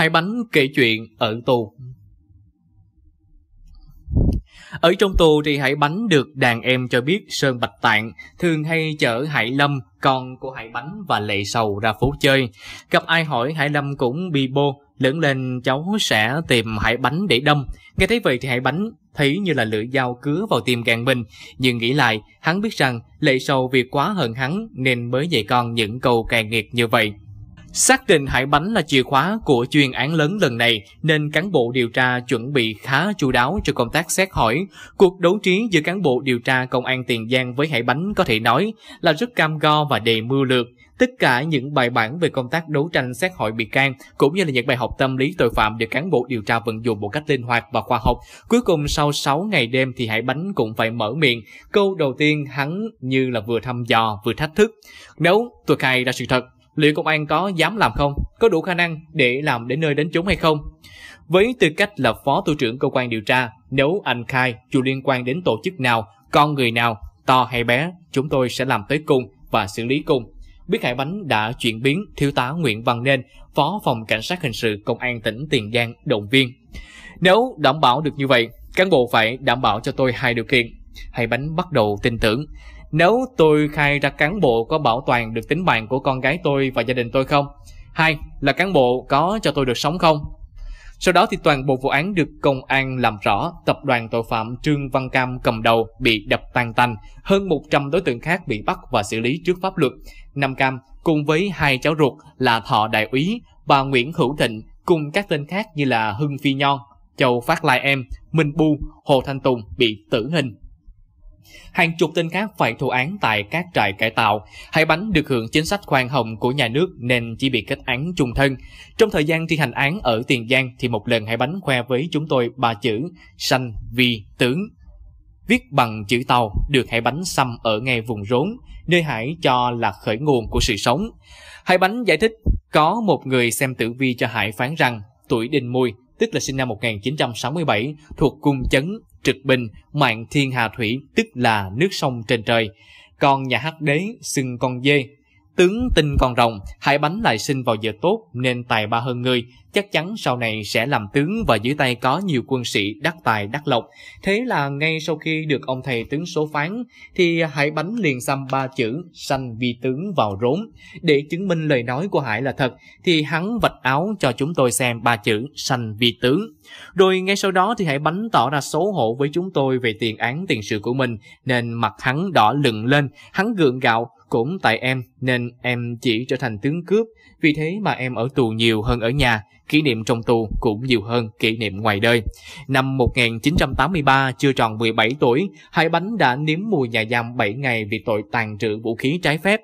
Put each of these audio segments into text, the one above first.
Hai bánh kể chuyện ở tù ở trong tù thì Hải Bánh được đàn em cho biết Sơn Bạch Tạng thường hay chở Hải Lâm, con của Hải Bánh và Lệ Sầu ra phố chơi. Gặp ai hỏi Hải Lâm cũng bi bô, lớn lên cháu sẽ tìm Hải Bánh để đâm. Nghe thấy vậy thì Hải Bánh thấy như là lưỡi dao cứa vào tim càng mình. Nhưng nghĩ lại, hắn biết rằng Lệ Sầu vì quá hận hắn nên mới dạy con những câu càng nghiệt như vậy. Xác định hải bánh là chìa khóa của chuyên án lớn lần này nên cán bộ điều tra chuẩn bị khá chu đáo cho công tác xét hỏi. Cuộc đấu trí giữa cán bộ điều tra công an Tiền Giang với hải bánh có thể nói là rất cam go và đầy mưu lược. Tất cả những bài bản về công tác đấu tranh xét hỏi bị can cũng như là những bài học tâm lý tội phạm được cán bộ điều tra vận dụng một cách linh hoạt và khoa học. Cuối cùng sau 6 ngày đêm thì Hải Bánh cũng phải mở miệng. Câu đầu tiên hắn như là vừa thăm dò vừa thách thức. Nếu tôi khai ra sự thật liệu công an có dám làm không? Có đủ khả năng để làm đến nơi đến chốn hay không? Với tư cách là phó thủ trưởng cơ quan điều tra, nếu anh khai dù liên quan đến tổ chức nào, con người nào, to hay bé, chúng tôi sẽ làm tới cùng và xử lý cùng. Biết Hải Bánh đã chuyển biến Thiếu tá Nguyễn Văn Nên, Phó phòng Cảnh sát Hình sự Công an tỉnh Tiền Giang động viên. Nếu đảm bảo được như vậy, cán bộ phải đảm bảo cho tôi hai điều kiện. Hải Bánh bắt đầu tin tưởng. Nếu tôi khai ra cán bộ có bảo toàn được tính mạng của con gái tôi và gia đình tôi không? Hai là cán bộ có cho tôi được sống không? Sau đó thì toàn bộ vụ án được công an làm rõ, tập đoàn tội phạm Trương Văn Cam cầm đầu bị đập tan tành, hơn 100 đối tượng khác bị bắt và xử lý trước pháp luật. Nam Cam cùng với hai cháu ruột là Thọ Đại Úy, bà Nguyễn Hữu Thịnh cùng các tên khác như là Hưng Phi Nhon, Châu Phát Lai Em, Minh Bu, Hồ Thanh Tùng bị tử hình. Hàng chục tên khác phải thụ án tại các trại cải tạo. Hải Bánh được hưởng chính sách khoan hồng của nhà nước nên chỉ bị kết án chung thân. Trong thời gian thi hành án ở Tiền Giang thì một lần Hải Bánh khoe với chúng tôi ba chữ sanh vi tướng. Viết bằng chữ tàu được Hải Bánh xăm ở ngay vùng rốn, nơi Hải cho là khởi nguồn của sự sống. Hải Bánh giải thích có một người xem tử vi cho Hải phán rằng tuổi đinh mùi tức là sinh năm 1967, thuộc cung chấn Trực Bình, mạng Thiên Hà Thủy, tức là nước sông trên trời. Còn nhà hát đế xưng con dê Tướng tinh con rồng, Hải Bánh lại sinh vào giờ tốt nên tài ba hơn người, chắc chắn sau này sẽ làm tướng và dưới tay có nhiều quân sĩ đắc tài đắc lộc. Thế là ngay sau khi được ông thầy tướng số phán thì Hải Bánh liền xăm ba chữ sanh vi tướng vào rốn. Để chứng minh lời nói của Hải là thật thì hắn vạch áo cho chúng tôi xem ba chữ sanh vi tướng. Rồi ngay sau đó thì Hải Bánh tỏ ra xấu hổ với chúng tôi về tiền án tiền sự của mình nên mặt hắn đỏ lừng lên, hắn gượng gạo cũng tại em nên em chỉ trở thành tướng cướp, vì thế mà em ở tù nhiều hơn ở nhà, kỷ niệm trong tù cũng nhiều hơn kỷ niệm ngoài đời. Năm 1983, chưa tròn 17 tuổi, Hải Bánh đã nếm mùi nhà giam 7 ngày vì tội tàn trữ vũ khí trái phép.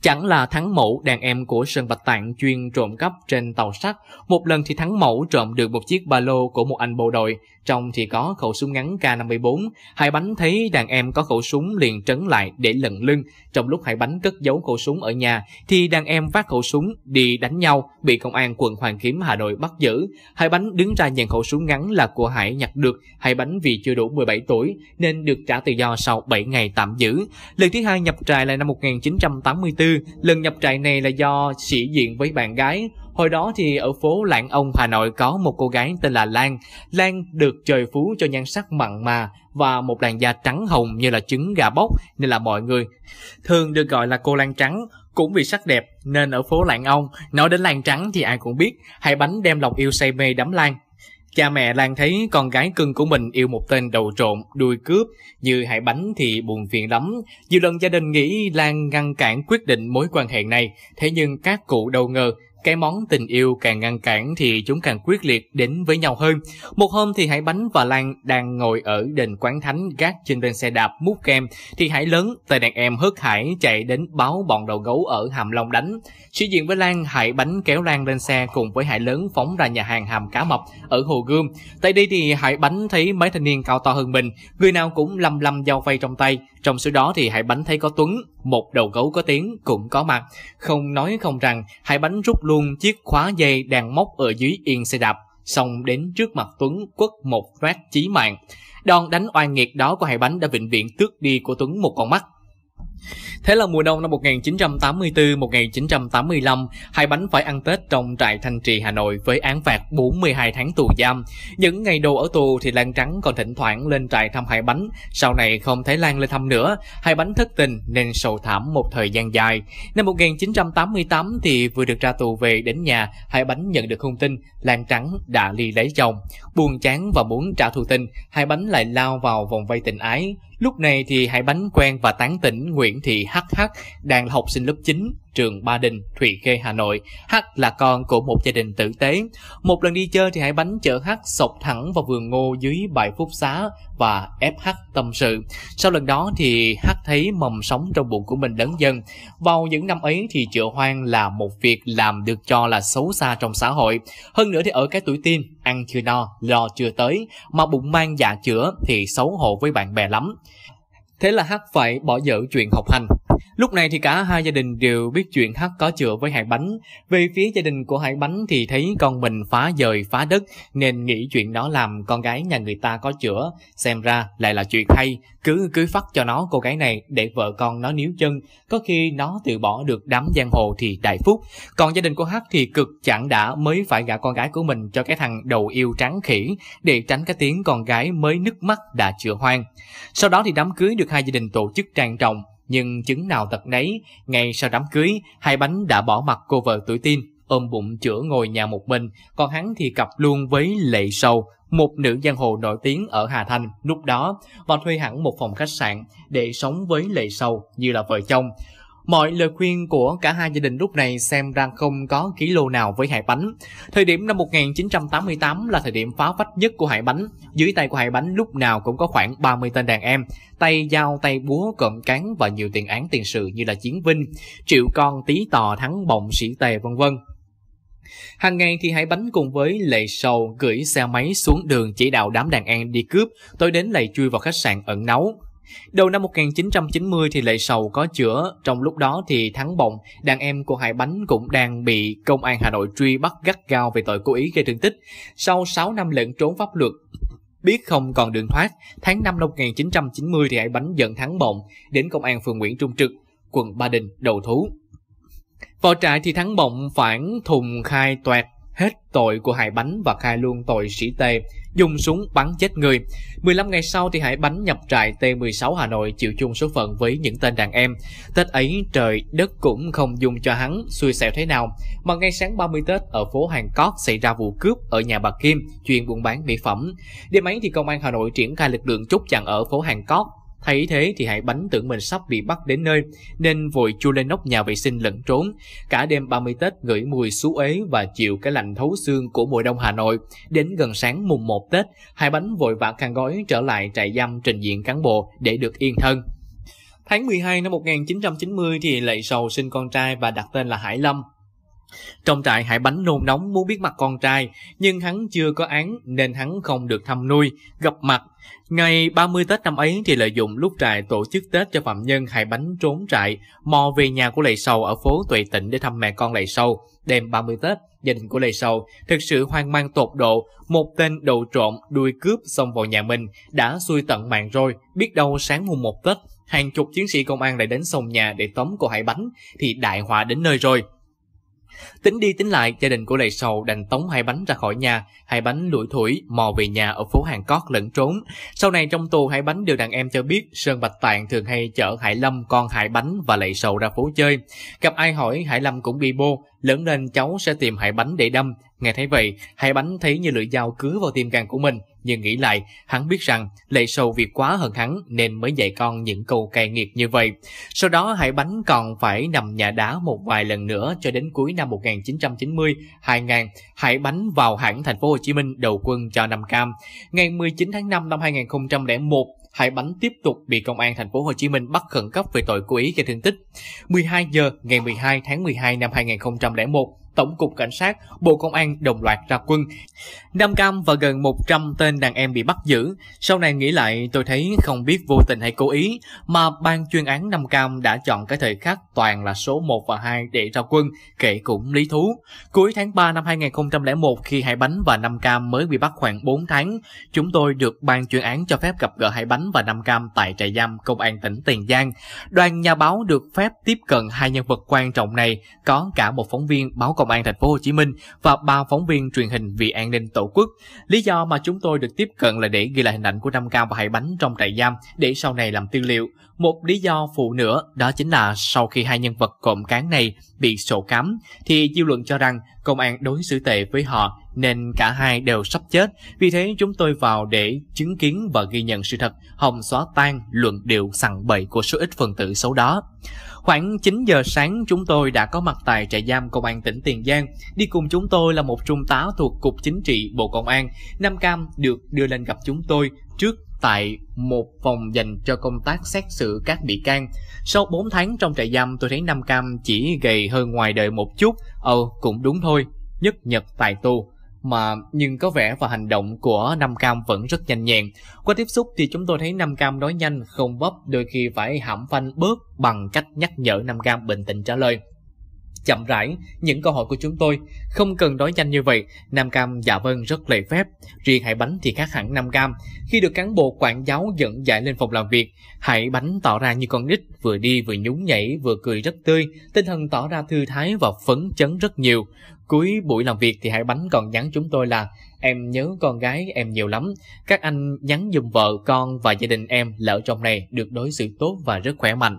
Chẳng là Thắng Mẫu, đàn em của Sơn Bạch Tạng chuyên trộm cắp trên tàu sắt. Một lần thì Thắng Mẫu trộm được một chiếc ba lô của một anh bộ đội, trong thì có khẩu súng ngắn K54. Hai bánh thấy đàn em có khẩu súng liền trấn lại để lần lưng. Trong lúc hai bánh cất giấu khẩu súng ở nhà, thì đàn em phát khẩu súng đi đánh nhau, bị công an quận Hoàng Kiếm Hà Nội bắt giữ. Hai bánh đứng ra nhận khẩu súng ngắn là của Hải nhặt được. Hai bánh vì chưa đủ 17 tuổi nên được trả tự do sau 7 ngày tạm giữ. Lần thứ hai nhập trại là năm 1980 84, lần nhập trại này là do sĩ diện với bạn gái. Hồi đó thì ở phố Lạng Ông, Hà Nội có một cô gái tên là Lan. Lan được trời phú cho nhan sắc mặn mà và một làn da trắng hồng như là trứng gà bóc nên là mọi người thường được gọi là cô Lan trắng. Cũng vì sắc đẹp nên ở phố Lạng Ông, nói đến Lan trắng thì ai cũng biết, hãy bánh đem lòng yêu say mê đắm Lan. Cha mẹ Lan thấy con gái cưng của mình yêu một tên đầu trộm, đuôi cướp, như hại bánh thì buồn phiền lắm. Nhiều lần gia đình nghĩ Lan ngăn cản quyết định mối quan hệ này, thế nhưng các cụ đâu ngờ cái món tình yêu càng ngăn cản thì chúng càng quyết liệt đến với nhau hơn. Một hôm thì Hải Bánh và Lan đang ngồi ở đền quán thánh gác trên bên xe đạp mút kem thì Hải lớn tay đàn em hớt Hải chạy đến báo bọn đầu gấu ở Hàm Long đánh. Sĩ diện với Lan, Hải Bánh kéo Lan lên xe cùng với Hải lớn phóng ra nhà hàng Hàm Cá Mập ở Hồ Gươm. Tại đây thì Hải Bánh thấy mấy thanh niên cao to hơn mình, người nào cũng lầm lầm dao phay trong tay. Trong số đó thì Hải Bánh thấy có Tuấn, một đầu gấu có tiếng cũng có mặt. Không nói không rằng, Hải Bánh rút luôn chiếc khóa dây đang móc ở dưới yên xe đạp, xong đến trước mặt Tuấn quất một phát chí mạng. Đòn đánh oan nghiệt đó của Hải Bánh đã vĩnh viễn tước đi của Tuấn một con mắt. Thế là mùa đông năm 1984-1985, hai bánh phải ăn Tết trong trại Thanh Trì Hà Nội với án phạt 42 tháng tù giam. Những ngày đầu ở tù thì Lan Trắng còn thỉnh thoảng lên trại thăm hai bánh. Sau này không thấy Lan lên thăm nữa, hai bánh thất tình nên sầu thảm một thời gian dài. Năm 1988 thì vừa được ra tù về đến nhà, hai bánh nhận được hung tin Lan Trắng đã ly lấy chồng. Buồn chán và muốn trả thù tình, hai bánh lại lao vào vòng vây tình ái. Lúc này thì hai bánh quen và tán tỉnh Nguyễn Thị HH đang là học sinh lớp 9 trường Ba Đình, Thụy Khê, Hà Nội. H là con của một gia đình tử tế. Một lần đi chơi thì Hải Bánh chở H sọc thẳng vào vườn ngô dưới bài phúc xá và ép H tâm sự. Sau lần đó thì H thấy mầm sống trong bụng của mình lớn dần. Vào những năm ấy thì chữa hoang là một việc làm được cho là xấu xa trong xã hội. Hơn nữa thì ở cái tuổi teen, ăn chưa no, lo chưa tới, mà bụng mang dạ chữa thì xấu hổ với bạn bè lắm. Thế là H phải bỏ dở chuyện học hành Lúc này thì cả hai gia đình đều biết chuyện Hắc có chữa với Hải Bánh. Về phía gia đình của Hải Bánh thì thấy con mình phá dời phá đất nên nghĩ chuyện đó làm con gái nhà người ta có chữa. Xem ra lại là chuyện hay, cứ cưới phát cho nó cô gái này để vợ con nó níu chân. Có khi nó tự bỏ được đám giang hồ thì đại phúc. Còn gia đình của Hắc thì cực chẳng đã mới phải gả con gái của mình cho cái thằng đầu yêu trắng khỉ để tránh cái tiếng con gái mới nước mắt đã chữa hoang. Sau đó thì đám cưới được hai gia đình tổ chức trang trọng nhưng chứng nào tật nấy, ngày sau đám cưới, hai bánh đã bỏ mặt cô vợ tuổi tin, ôm bụng chữa ngồi nhà một mình, còn hắn thì cặp luôn với Lệ Sầu, một nữ giang hồ nổi tiếng ở Hà Thành lúc đó và thuê hẳn một phòng khách sạn để sống với Lệ Sầu như là vợ chồng. Mọi lời khuyên của cả hai gia đình lúc này xem ra không có ký lô nào với Hải Bánh. Thời điểm năm 1988 là thời điểm phá vách nhất của Hải Bánh. Dưới tay của Hải Bánh lúc nào cũng có khoảng 30 tên đàn em, tay dao, tay búa, cộm cán và nhiều tiền án tiền sự như là Chiến Vinh, Triệu Con, Tý Tò, Thắng Bồng, Sĩ Tề vân vân. Hàng ngày thì Hải Bánh cùng với Lệ Sầu gửi xe máy xuống đường chỉ đạo đám đàn em đi cướp, tối đến lại chui vào khách sạn ẩn nấu. Đầu năm 1990 thì lệ sầu có chữa, trong lúc đó thì Thắng Bồng, đàn em của Hải Bánh cũng đang bị công an Hà Nội truy bắt gắt gao về tội cố ý gây thương tích. Sau 6 năm lẫn trốn pháp luật, Biết không còn đường thoát, tháng 5 năm 1990 thì Hải Bánh dẫn Thắng Bồng đến công an phường Nguyễn Trung Trực, quận Ba Đình đầu thú. Vào trại thì Thắng Bồng phản thùng khai toẹt hết tội của Hải Bánh và khai luôn tội sĩ Tê, dùng súng bắn chết người. 15 ngày sau thì Hải Bánh nhập trại T16 Hà Nội chịu chung số phận với những tên đàn em. Tết ấy trời đất cũng không dùng cho hắn, xui xẻo thế nào. Mà ngay sáng 30 Tết ở phố Hàng Cót xảy ra vụ cướp ở nhà bà Kim, chuyên buôn bán mỹ phẩm. Đêm ấy thì công an Hà Nội triển khai lực lượng chốt chặn ở phố Hàng Cót Thấy thế thì Hải bắn tưởng mình sắp bị bắt đến nơi nên vội chui lên nóc nhà vệ sinh lẩn trốn. Cả đêm 30 Tết ngửi mùi xú ế và chịu cái lạnh thấu xương của mùa đông Hà Nội. Đến gần sáng mùng 1 Tết, Hải bánh vội vã khăn gói trở lại trại giam trình diện cán bộ để được yên thân. Tháng 12 năm 1990 thì Lệ Sầu sinh con trai và đặt tên là Hải Lâm. Trong trại Hải Bánh nôn nóng muốn biết mặt con trai, nhưng hắn chưa có án nên hắn không được thăm nuôi, gặp mặt. Ngày 30 Tết năm ấy thì lợi dụng lúc trại tổ chức Tết cho phạm nhân Hải Bánh trốn trại, mò về nhà của lầy Sầu ở phố Tuệ Tịnh để thăm mẹ con lầy Sầu. Đêm 30 Tết, gia đình của lầy Sầu thực sự hoang mang tột độ, một tên đầu trộm đuôi cướp xông vào nhà mình đã xui tận mạng rồi, biết đâu sáng mùng 1 Tết, hàng chục chiến sĩ công an lại đến sông nhà để tóm cô Hải Bánh thì đại họa đến nơi rồi. Tính đi tính lại, gia đình của lầy sầu đành tống hai bánh ra khỏi nhà, hai bánh lủi thủi mò về nhà ở phố Hàng Cót lẫn trốn. Sau này trong tù hai bánh được đàn em cho biết, Sơn Bạch Tạng thường hay chở Hải Lâm con Hải Bánh và lầy sầu ra phố chơi. Gặp ai hỏi Hải Lâm cũng bị bô, lớn lên cháu sẽ tìm Hải Bánh để đâm, Nghe thấy vậy, Hải Bánh thấy như lưỡi dao cứa vào tim gan của mình, nhưng nghĩ lại, hắn biết rằng lệ sầu việc quá hơn hắn nên mới dạy con những câu cay nghiệt như vậy. Sau đó Hải Bánh còn phải nằm nhà đá một vài lần nữa cho đến cuối năm 1990, 2000, Hải Bánh vào hãng thành phố Hồ Chí Minh đầu quân cho Năm Cam. Ngày 19 tháng 5 năm 2001, Hải Bánh tiếp tục bị công an thành phố Hồ Chí Minh bắt khẩn cấp về tội cố ý gây thương tích. 12 giờ ngày 12 tháng 12 năm 2001, Tổng cục Cảnh sát, Bộ Công an đồng loạt ra quân. Nam Cam và gần 100 tên đàn em bị bắt giữ. Sau này nghĩ lại tôi thấy không biết vô tình hay cố ý mà ban chuyên án Nam Cam đã chọn cái thời khắc toàn là số 1 và 2 để ra quân, kể cũng lý thú. Cuối tháng 3 năm 2001 khi Hải Bánh và Nam Cam mới bị bắt khoảng 4 tháng, chúng tôi được ban chuyên án cho phép gặp gỡ Hải Bánh và Nam Cam tại trại giam Công an tỉnh Tiền Giang. Đoàn nhà báo được phép tiếp cận hai nhân vật quan trọng này, có cả một phóng viên báo Công an thành phố Hồ Chí Minh và ba phóng viên truyền hình vì an ninh tổ quốc. Lý do mà chúng tôi được tiếp cận là để ghi lại hình ảnh của Nam Cao và Hải Bánh trong trại giam để sau này làm tư liệu. Một lý do phụ nữa đó chính là sau khi hai nhân vật cộng cán này bị sổ cắm thì dư luận cho rằng công an đối xử tệ với họ nên cả hai đều sắp chết. Vì thế chúng tôi vào để chứng kiến và ghi nhận sự thật, hồng xóa tan luận điệu sằng bậy của số ít phần tử xấu đó. Khoảng 9 giờ sáng chúng tôi đã có mặt tại trại giam công an tỉnh Tiền Giang. Đi cùng chúng tôi là một trung tá thuộc Cục Chính trị Bộ Công an. Nam Cam được đưa lên gặp chúng tôi trước tại một phòng dành cho công tác xét xử các bị can. Sau 4 tháng trong trại giam tôi thấy Nam Cam chỉ gầy hơn ngoài đời một chút. Ờ cũng đúng thôi, nhất nhật tại tù mà nhưng có vẻ và hành động của Nam Cam vẫn rất nhanh nhẹn. Qua tiếp xúc thì chúng tôi thấy Nam Cam nói nhanh, không bóp, đôi khi phải hãm phanh bớt bằng cách nhắc nhở Nam Cam bình tĩnh trả lời. Chậm rãi, những câu hỏi của chúng tôi không cần nói nhanh như vậy, Nam Cam dạ vâng rất lệ phép, riêng Hải Bánh thì khác hẳn Nam Cam. Khi được cán bộ quản giáo dẫn dạy lên phòng làm việc, Hải Bánh tỏ ra như con nít, vừa đi vừa nhún nhảy vừa cười rất tươi, tinh thần tỏ ra thư thái và phấn chấn rất nhiều. Cuối buổi làm việc thì Hải Bánh còn nhắn chúng tôi là Em nhớ con gái em nhiều lắm Các anh nhắn dùm vợ con và gia đình em lỡ trong này được đối xử tốt và rất khỏe mạnh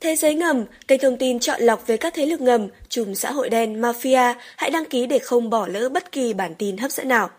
Thế giới ngầm, kênh thông tin chọn lọc về các thế lực ngầm, chùm xã hội đen, mafia, hãy đăng ký để không bỏ lỡ bất kỳ bản tin hấp dẫn nào.